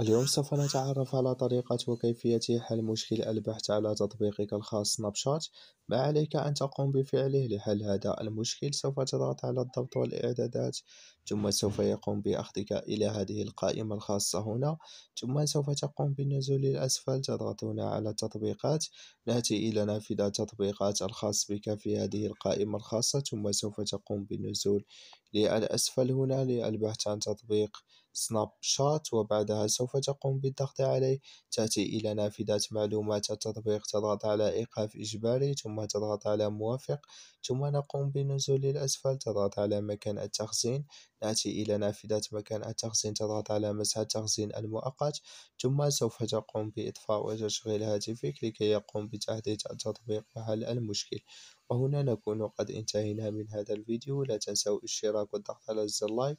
اليوم سوف نتعرف على طريقة وكيفية حل مشكل البحث على تطبيقك الخاص سناب شات ما عليك أن تقوم بفعله لحل هذا المشكل سوف تضغط على الضبط والإعدادات ثم سوف يقوم بأخذك إلى هذه القائمة الخاصة هنا ثم سوف تقوم بالنزول للأسفل تضغط هنا على التطبيقات نأتي إلى نافذة التطبيقات الخاص بك في هذه القائمة الخاصة ثم سوف تقوم بالنزول للأسفل هنا للبحث عن تطبيق سناب شات وبعدها سوف تقوم بالضغط عليه تأتي إلى نافذة معلومات التطبيق تضغط على إيقاف إجباري ثم تضغط على موافق ثم نقوم بالنزول للأسفل تضغط على مكان التخزين نأتي إلى نافذة مكان التخزين تضغط على مسح التخزين المؤقت ثم سوف تقوم بإطفاء وتشغيل هاتفك لكي يقوم بتحديث التطبيق وحل المشكل وهنا نكون قد انتهينا من هذا الفيديو لا تنسوا الاشتراك والضغط على زر لايك